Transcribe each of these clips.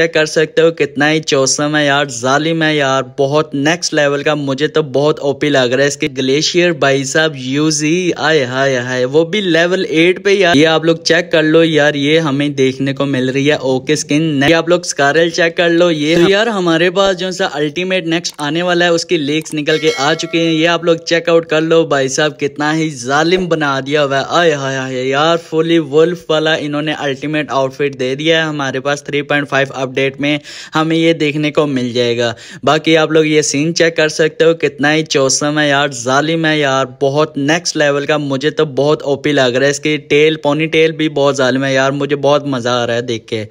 क्या कर सकते हो कितना ही चौसम है यार जालिम है यार बहुत नेक्स्ट लेवल का मुझे तो बहुत ओपी लग रहा है इसके ग्लेशियर भाई साहब ही आये हाय हाय वो भी लेवल एट पे यार ये आप लोग चेक कर लो यार ये हमें देखने को मिल रही है ओके स्किन ये आप लोग स्कारल चेक कर लो ये तो यार हमारे पास जो सा अल्टीमेट नेक्स्ट आने वाला है उसकी लीक्स निकल के आ चुके हैं ये आप लोग चेकआउट कर लो भाई साहब कितना ही जालिम बना दिया हुआ है आय हाय हाय यार फुली वुल्फ वाला इन्होंने अल्टीमेट आउटफिट दे दिया है हमारे पास थ्री पॉइंट फाइव अपडेट में हमें ये देखने को मिल जाएगा बाकी आप लोग ये सीन चेक कर सकते हो कितना ही चौसम है यार जालिम है यार बहुत नेक्स्ट लेवल का मुझे तो बहुत ओपी लग रहा है इसकी टेल पोनी टेल भी बहुत जालिम है यार मुझे बहुत मज़ा आ रहा है देख के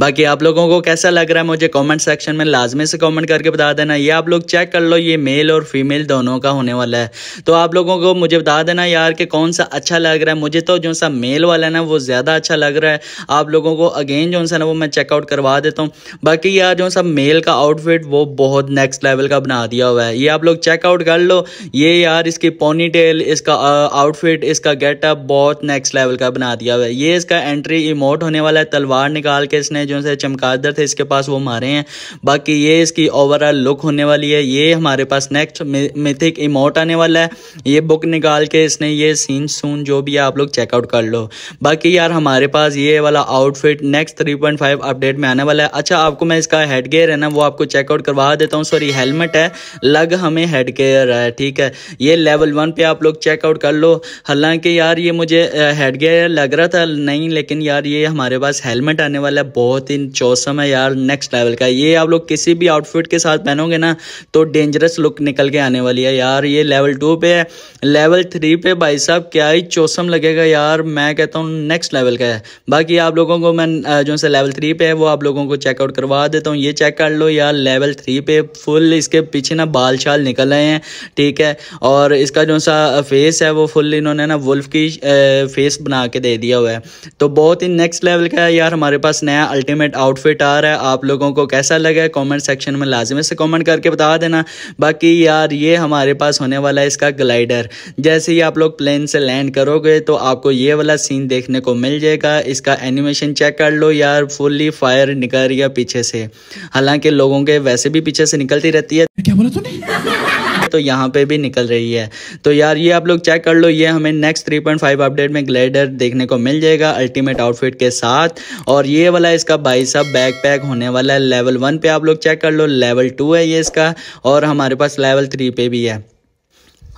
बाकी आप लोगों को कैसा लग रहा है मुझे कॉमेंट सेक्शन में लाजमी से कॉमेंट करके बता देना ये आप लोग चेक कर लो ये मेल और फीमेल दोनों का होने वाला है तो आप लोगों को मुझे बता देना यार कि कौन सा अच्छा लग रहा है मुझे तो जो सा मेल वाला ना वो ज़्यादा अच्छा लग रहा है आप लोगों को अगेन जो सा ना वो मैं चेकआउट करवा देता देता हूँ बाकी यार जो सब मेल का आउटफिट वो बहुत नेक्स्ट लेवल का बना दिया हुआ है ये आप लोग चेकआउट कर लो ये यार इसकी पोनी टेल इसका आउटफिट इसका गेटअप बहुत नेक्स्ट लेवल का बना दिया हुआ है ये इसका एंट्री इमोट होने वाला है तलवार निकाल के इसने जो है चमकादर थे इसके पास वो मारे हैं बाकी ये इसकी ओवरऑल लुक होने वाली है ये हमारे पास नेक्स्ट मिथिक इमोट आने वाला है ये बुक निकाल के इसने ये सीन सून जो भी है आप लोग चेकआउट कर लो बाकी यार हमारे पास ये वाला आउटफिट नेक्स्ट 3.5 अपडेट में आने वाला है है अच्छा आपको मैं इसका हेड गेयर है ना वो आपको चेकआउट करवा देता हूँ सॉरी हेलमेट है लग हमें हेड गेयर है ठीक है ये लेवल वन पे आप लोग चेकआउट कर लो हालांकि यार ये मुझे हेड गेयर लग रहा था नहीं लेकिन यार ये हमारे पास हेलमेट आने वाला है बहुत ही चौसम है यार नेक्स्ट लेवल का ये आप लोग किसी भी आउटफिट के साथ पहनोगे ना तो डेंजरस लुक निकल के आने वाली है यार ये लेवल टू पे है लेवल थ्री पे भाई साहब क्या ही चौसम लगेगा यार मैं कहता हूँ नेक्स्ट लेवल का है बाकी आप लोगों को मैं जो से लेवल थ्री पे है वो आप लोगों को चेकआउट करवा देता हूँ ये चेक कर लो यार लेवल थ्री पे फुल इसके पीछे ना बाल शाल निकल रहे हैं ठीक है और इसका जो सा फेस है वो फुल इन्होंने ना वुल्फ की फेस बना के दे दिया हुआ है तो बहुत ही नेक्स्ट लेवल का है यार हमारे पास नया अल्टीमेट आउटफिट आ रहा है आप लोगों को कैसा लगा है कॉमेंट सेक्शन में लाजमी से कॉमेंट करके बता देना बाकी यार ये हमारे पास होने वाला है इसका ग्लाइडर जैसे ही आप लोग प्लेन से लैंड करोगे तो आपको ये वाला सीन देखने को मिल जाएगा इसका एनिमेशन चेक कर लो यार फुल्ली फायर निकल रही है पीछे से हालांकि लोगों के वैसे भी पीछे से निकलती रहती है क्या बोला तूने तो यहाँ पे भी निकल रही है तो यार ये आप लोग चेक कर लो ये हमें नेक्स्ट 3.5 अपडेट में ग्लेडर देखने को मिल जाएगा अल्टीमेट आउटफिट के साथ और ये वाला इसका भाई साहब बैक पैक होने वाला है लेवल वन पे आप लोग चेक कर लो लेवल टू है ये इसका और हमारे पास लेवल थ्री पे भी है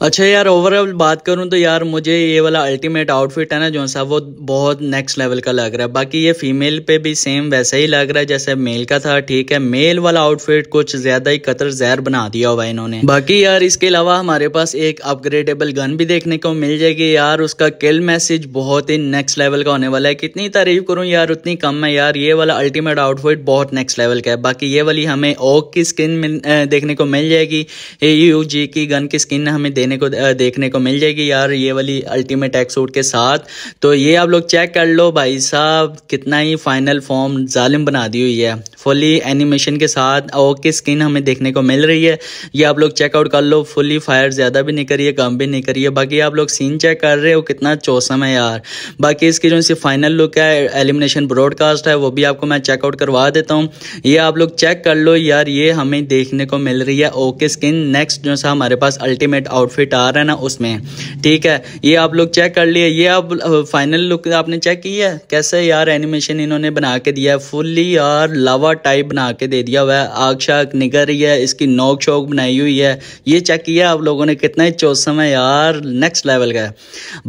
अच्छा यार ओवरऑल बात करूं तो यार मुझे ये वाला अल्टीमेट आउटफिट है ना जो सा वो बहुत नेक्स्ट लेवल का लग रहा है बाकी ये फीमेल पे भी सेम वैसा ही लग रहा है जैसे मेल का था ठीक है मेल वाला आउटफिट कुछ ज्यादा ही कतर जहर बना दिया हुआ इन्होंने बाकी यार इसके अलावा हमारे पास एक अपग्रेडेबल गन भी देखने को मिल जाएगी यार उसका किल मैसेज बहुत ही नेक्स्ट लेवल का होने वाला है कितनी तारीफ करूँ यार उतनी कम है यार ये वाला अल्टीमेट आउटफिट बहुत नेक्स्ट लेवल का है बाकी ये वाली हमें ओक की स्किन देखने को मिल जाएगी ए की गन की स्किन हमें देने देने को देखने को मिल जाएगी यार ये वाली अल्टीमेट एक्स सूट के साथ तो ये आप लोग चेक कर लो भाई साहब कितना ही फाइनल फॉर्म जालिम बना दी हुई है फुली एनिमेशन के साथ ओके स्किन हमें देखने को मिल रही है ये आप लोग चेकआउट कर लो फुली फायर ज़्यादा भी नहीं करिए कम भी नहीं करिए बाकी आप लोग सीन चेक कर रहे हो कितना चौसम है यार बाकी इसकी जो इसकी फाइनल लुक है एलिमिनेशन ब्रॉडकास्ट है वो भी आपको मैं चेकआउट करवा देता हूँ ये आप लोग चेक कर लो यार ये हमें देखने को मिल रही है ओके स्किन नेक्स्ट जो सा हमारे पास अल्टीमेट आउटफिट फिट आ रहा है ना उसमें ठीक है ये आप लोग चेक कर लिए ये आप फाइनल लुक आपने चेक की है कैसे यार एनिमेशन इन्होंने बना के दिया है फुल्ली यार लावा टाइप बना के दे दिया हुआ है आग शाग निकल रही है इसकी नोक शोक बनाई हुई है ये चेक किया आप लोगों ने कितना ही चौसम है यार नेक्स्ट लेवल का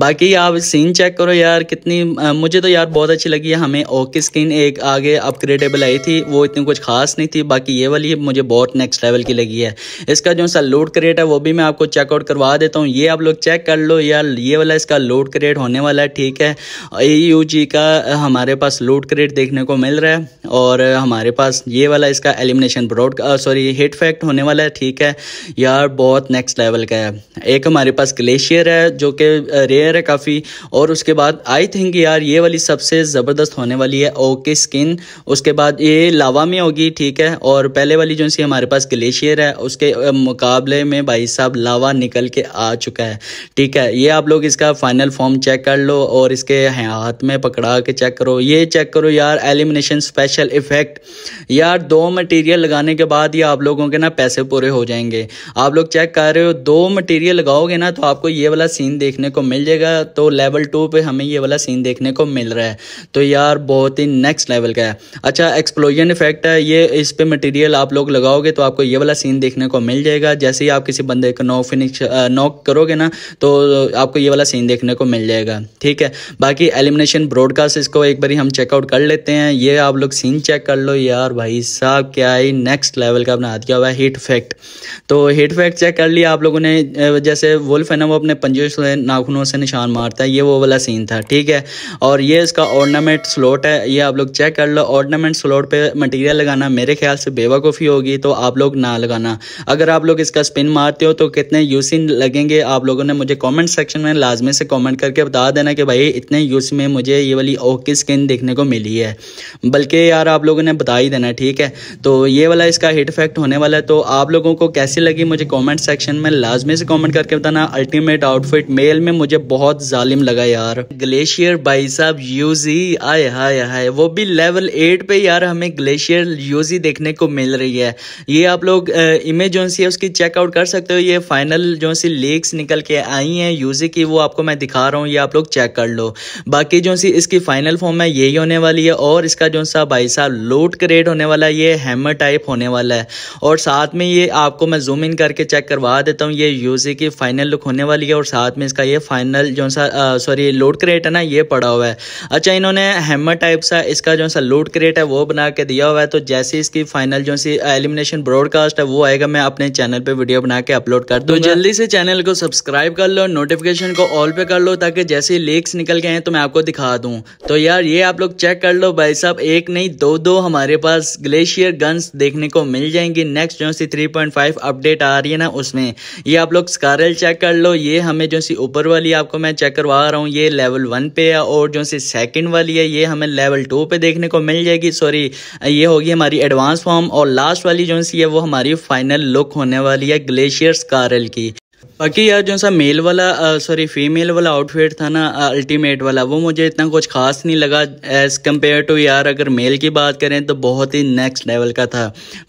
बाकी आप सीन चेक करो यार कितनी मुझे तो यार बहुत अच्छी लगी है हमें ओके स्किन एक आगे अपग्रेडेबल आई थी वो इतनी कुछ खास नहीं थी बाकी ये वाली मुझे बहुत नेक्स्ट लेवल की लगी है इसका जो सा लूट क्रिएट है वो भी मैं आपको चेकआउट करवा करवा देता हूँ ये आप लोग चेक कर लो यार ये वाला इसका लोड क्रिएट होने वाला है ठीक है ए यू जी का हमारे पास लोड क्रिएट देखने को मिल रहा है और हमारे पास ये वाला इसका elimination broad sorry hit effect होने वाला है ठीक है यार बहुत नेक्स्ट लेवल का है एक हमारे पास ग्लेशियर है जो कि रेयर है काफ़ी और उसके बाद आई थिंक यार ये वाली सबसे ज़बरदस्त होने वाली है ओके स्किन उसके बाद ये लावा में होगी ठीक है और पहले वाली जो सी हमारे पास ग्लेशियर है उसके मुकाबले में भाई साहब लावा निकल निकल के आ चुका है ठीक है ये आप लोग इसका फाइनल फॉर्म चेक कर लो और इसके हाथ में पकड़ा के चेक करो ये चेक करो यार एलिमिनेशन स्पेशल इफेक्ट यार दो मटेरियल लगाने के बाद ये आप लोगों के ना पैसे पूरे हो जाएंगे आप लोग चेक कर रहे हो दो मटेरियल लगाओगे ना तो आपको ये वाला सीन देखने को मिल जाएगा तो लेवल टू पे हमें ये वाला सीन देखने को मिल रहा है तो यार बहुत ही नेक्स्ट लेवल का है अच्छा एक्सप्लोजन इफेक्ट है ये इस पर मटेरियल आप लोग लगाओगे तो आपको ये वाला सीन देखने को मिल जाएगा जैसे ही आप किसी बंदे को नो फिनिश नॉक करोगे ना तो आपको ये वाला सीन देखने को मिल जाएगा ठीक है बाकी एलिमिनेशन ब्रॉडकास्ट इसको एक बार हम चेकआउट कर लेते हैं ये आप लोग सीन चेक कर लो यार भाई साहब क्या ही नेक्स्ट लेवल का अपना हाथ किया हुआ है हिट फैक्ट तो हिट फैक्ट चेक कर लिया आप लोगों ने जैसे वुल्फ है ना वो अपने पंजों से नाखूनों से निशान मारता है ये वो वाला सीन था ठीक है और ये इसका ऑर्नामेंट स्लॉट है ये आप लोग चेक कर लो ऑर्नामेंट स्लॉट पे मटेरियल लगाना मेरे ख्याल से बेवकूफ़ी होगी तो आप लोग ना लगाना अगर आप लोग इसका स्पिन मारते हो तो कितने यूसी दिन लगेंगे आप लोगों ने मुझे कमेंट सेक्शन में लाजमी से कमेंट करके बता देना कि भाई इतने यूज़ में मुझे ये वाली ओके स्किन देखने को मिली है बल्कि यार आप लोगों ने बता ही देना ठीक है तो ये वाला इसका हिट इफेक्ट होने वाला है तो आप लोगों को कैसी लगी मुझे कॉमेंट सेक्शन में लाजमी से कॉमेंट करके बताना अल्टीमेट आउटफिट मेल में मुझे बहुत जालिम लगा यार ग्लेशियर भाई साहब यूज ही आय हाय हाय वो भी लेवल एट पे यार हमें ग्लेशियर यूजी देखने को मिल रही है ये आप लोग इमेज जो है उसकी चेकआउट कर सकते हो ये फाइनल जो जो सी लीक्स निकल के आई हैं यूजी की वो आपको मैं दिखा रहा हूँ ये आप लोग चेक कर लो बाकी जो सी इसकी फाइनल फॉर्म है यही होने वाली है और इसका जो सा भाई साहब लोड क्रिएट होने वाला है ये हैमर टाइप होने वाला है और साथ में ये आपको मैं जूम इन करके चेक करवा देता हूँ ये यूजी की फाइनल लुक होने वाली है और साथ में इसका ये फाइनल जो सा सॉरी लोड क्रिएट है ना ये पड़ा हुआ है अच्छा इन्होंने हैमर टाइप सा इसका जो सा लोड क्रिएट है वो बना के दिया हुआ है तो जैसे इसकी फाइनल जो सी एलिमिनेशन ब्रॉडकास्ट है वो आएगा मैं अपने चैनल पे वीडियो बना के अपलोड कर दूँ जल्दी से से चैनल को सब्सक्राइब कर लो नोटिफिकेशन को ऑल पे कर लो ताकि जैसे ही लीक्स निकल के हैं तो मैं आपको दिखा दूं तो यार ये आप लोग चेक कर लो भाई साहब एक नहीं दो दो हमारे पास ग्लेशियर गन्स देखने को मिल जाएंगी नेक्स्ट जो सी थ्री पॉइंट फाइव अपडेट आ रही है ना उसमें ये आप लोग स्कारल चेक कर लो ये हमें जो सी ऊपर वाली आपको मैं चेक करवा रहा हूँ ये लेवल वन पे है और जो सी सेकेंड वाली है ये हमें लेवल टू पे देखने को मिल जाएगी सॉरी ये होगी हमारी एडवांस फॉर्म और लास्ट वाली जो सी है वो हमारी फाइनल लुक होने वाली है ग्लेशियर स्कारल की बाकी यार जो सा मेल वाला सॉरी फीमेल वाला आउटफिट था ना अल्टीमेट वाला वो मुझे इतना कुछ खास नहीं लगा एज़ कम्पेयर टू यार अगर मेल की बात करें तो बहुत ही नेक्स्ट लेवल का था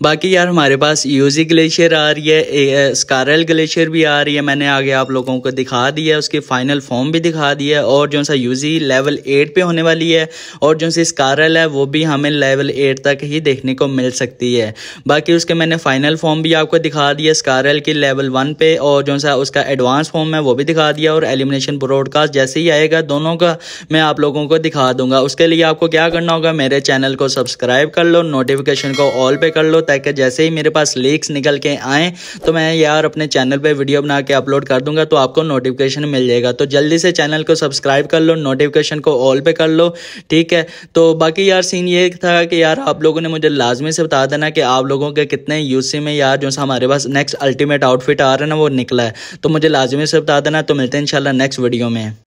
बाकी यार हमारे पास यूजी ग्लेशियर आ रही है स्कारल ग्लेशियर भी आ रही है मैंने आगे आप लोगों को दिखा दिया उसकी फाइनल फॉर्म भी दिखा दी है और जो सा यूजी लेवल एट पर होने वाली है और जो सी स्कारल है वो भी हमें लेवल एट तक ही देखने को मिल सकती है बाकी उसके मैंने फाइनल फॉर्म भी आपको दिखा दिया स्कारल की लेवल वन पे और जो सा उसका एडवांस फॉर्म है वो भी दिखा दिया और एलिमिनेशन ब्रॉडकास्ट जैसे ही आएगा दोनों का मैं आप लोगों को दिखा दूंगा उसके लिए आपको क्या करना होगा मेरे चैनल को सब्सक्राइब कर लो नोटिफिकेशन को ऑल पे कर लो ताकि जैसे ही मेरे पास लीक्स निकल के आएँ तो मैं यार अपने चैनल पर वीडियो बना के अपलोड कर दूंगा तो आपको नोटिफिकेशन मिल जाएगा तो जल्दी से चैनल को सब्सक्राइब कर लो नोटिफिकेशन को ऑल पे कर लो ठीक है तो बाकी यार सीन ये था कि यार आप लोगों ने मुझे लाजमी से बता देना कि आप लोगों के कितने यूसी में यार जो हमारे पास नेक्स्ट अल्टीमेट आउटफिट आ रहा है ना वो निकला है तो मुझे लाजमी से बता देना तो मिलते हैं इंशाल्लाह नेक्स्ट वीडियो में